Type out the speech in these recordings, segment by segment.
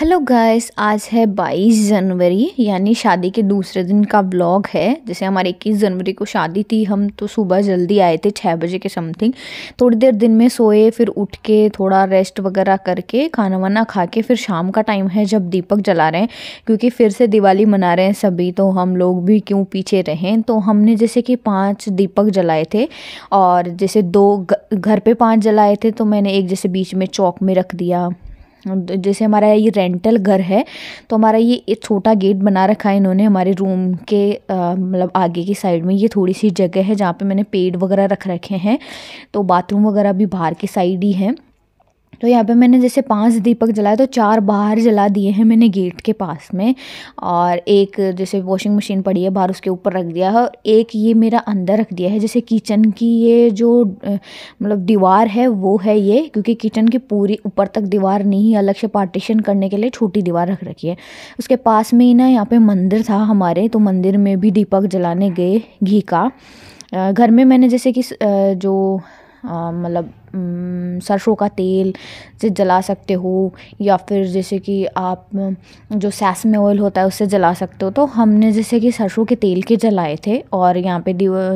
Hello guys आज है 22 जनवरी यानी शादी के दूसरे दिन का ब्लॉग है जैसे हमारे 21 जनवरी को शादी थी हम तो सुबह जल्दी आए थे छः बजे के समथिंग थोड़ी देर दिन में सोए फिर उठ के थोड़ा रेस्ट वगैरह करके खाना वाना खा के फिर शाम का टाइम है जब दीपक जला रहे हैं क्योंकि फिर से दिवाली मना रहे हैं सभी तो हम लोग भी क्यों पीछे रहें तो हमने जैसे कि पाँच दीपक जलाए थे और जैसे दो घर पर पाँच जलाए थे तो मैंने एक जैसे बीच में चौक में रख दिया जैसे हमारा ये रेंटल घर है तो हमारा ये एक छोटा गेट बना रखा है इन्होंने हमारे रूम के मतलब आगे की साइड में ये थोड़ी सी जगह है जहाँ पे मैंने पेड़ वगैरह रख रखे हैं तो बाथरूम वगैरह भी बाहर की साइड ही है तो यहाँ पे मैंने जैसे पांच दीपक जलाए तो चार बाहर जला दिए हैं मैंने गेट के पास में और एक जैसे वॉशिंग मशीन पड़ी है बाहर उसके ऊपर रख दिया है और एक ये मेरा अंदर रख दिया है जैसे किचन की ये जो मतलब दीवार है वो है ये क्योंकि किचन की पूरी ऊपर तक दीवार नहीं अलग से पार्टीशन करने के लिए छोटी दीवार रख रखी है उसके पास में ही ना यहाँ पर मंदिर था हमारे तो मंदिर में भी दीपक जलाने गए घी का घर में मैंने जैसे कि जो मतलब सरसों का तेल से जला सकते हो या फिर जैसे कि आप जो में ऑयल होता है उससे जला सकते हो तो हमने जैसे कि सरसों के तेल के जलाए थे और यहाँ पे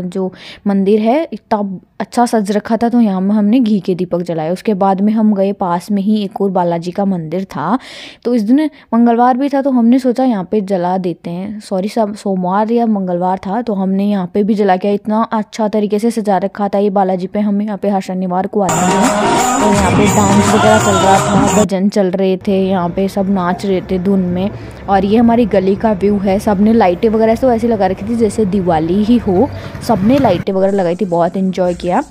जो मंदिर है इतना अच्छा सज रखा था तो यहाँ में हमने घी के दीपक जलाए उसके बाद में हम गए पास में ही एक और बालाजी का मंदिर था तो इस दिन मंगलवार भी था तो हमने सोचा यहाँ पर जला देते हैं सॉरी सब सोमवार या मंगलवार था तो हमने यहाँ पर भी जला किया इतना अच्छा तरीके से सजा रखा था ये बालाजी पर हम यहाँ पे हर शनिवार को वाली है तो यहाँ पे डांस वगैरह चल रहा था भजन चल रहे थे यहाँ पे सब नाच रहे थे धुन में और ये हमारी गली का व्यू है सब ने लाइटें वगैरह तो ऐसे लगा रखी थी जैसे दिवाली ही हो सब ने लाइटें वगैरह लगाई थी बहुत इन्जॉय किया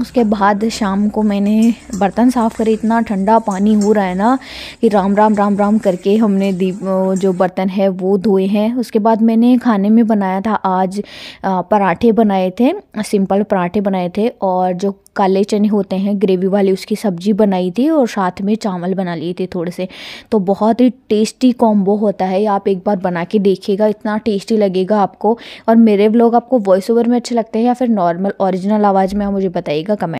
उसके बाद शाम को मैंने बर्तन साफ़ करे इतना ठंडा पानी हो रहा है ना कि राम राम राम राम करके हमने दीप जो बर्तन है वो धोए हैं उसके बाद मैंने खाने में बनाया था आज पराठे बनाए थे सिंपल पराठे बनाए थे और जो काले चने होते हैं ग्रेवी वाली उसकी सब्जी बनाई थी और साथ में चावल बना लिए थे थोड़े से तो बहुत ही टेस्टी कॉम्बो होता है आप एक बार बना के देखिएगा इतना टेस्टी लगेगा आपको और मेरे लोग आपको वॉइस ओवर में अच्छे लगते हैं या फिर नॉर्मल ओरिजिनल आवाज़ में मुझे बताइएगा básicamente.